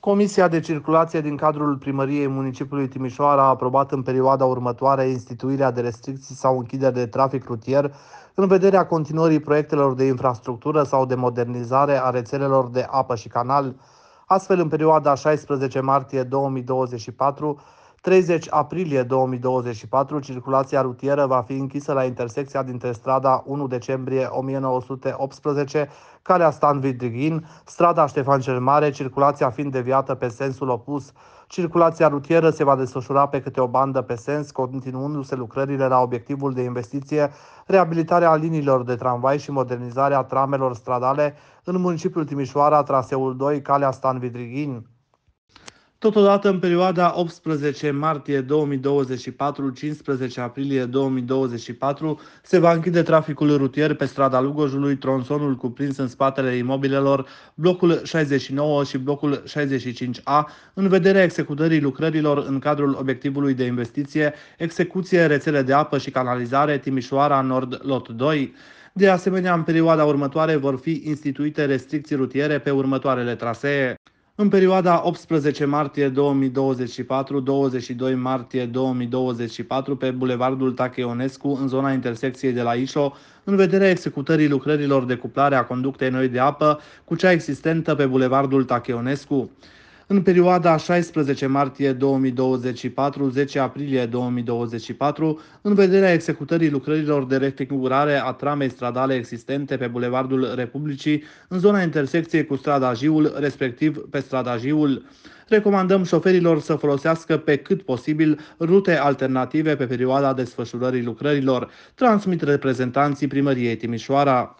Comisia de circulație din cadrul primăriei municipiului Timișoara a aprobat în perioada următoare instituirea de restricții sau închideri de trafic rutier în vederea continuării proiectelor de infrastructură sau de modernizare a rețelelor de apă și canal. Astfel, în perioada 16 martie 2024, 30 aprilie 2024, circulația rutieră va fi închisă la intersecția dintre strada 1 decembrie 1918, calea Stan Vidrighin, strada Ștefan cel Mare, circulația fiind deviată pe sensul opus. Circulația rutieră se va desfășura pe câte o bandă pe sens, continuându-se lucrările la obiectivul de investiție, reabilitarea liniilor de tramvai și modernizarea tramelor stradale în municipiul Timișoara, traseul 2, calea Stan Vidrighin. Totodată, în perioada 18 martie 2024-15 aprilie 2024, se va închide traficul rutier pe strada Lugojului, tronsonul cuprins în spatele imobilelor, blocul 69 și blocul 65A, în vederea executării lucrărilor în cadrul obiectivului de investiție, execuție rețele de apă și canalizare Timișoara Nord Lot 2. De asemenea, în perioada următoare vor fi instituite restricții rutiere pe următoarele trasee. În perioada 18 martie 2024-22 martie 2024 pe Bulevardul Tacheonescu, în zona intersecției de la Ișo, în vederea executării lucrărilor de cuplare a conductei noi de apă cu cea existentă pe Bulevardul Tacheonescu. În perioada 16 martie 2024-10 aprilie 2024, în vederea executării lucrărilor de refigurare a tramei stradale existente pe Bulevardul Republicii, în zona intersecției cu strada Jiul, respectiv pe strada Jiul, recomandăm șoferilor să folosească pe cât posibil rute alternative pe perioada desfășurării lucrărilor, transmit reprezentanții primăriei Timișoara.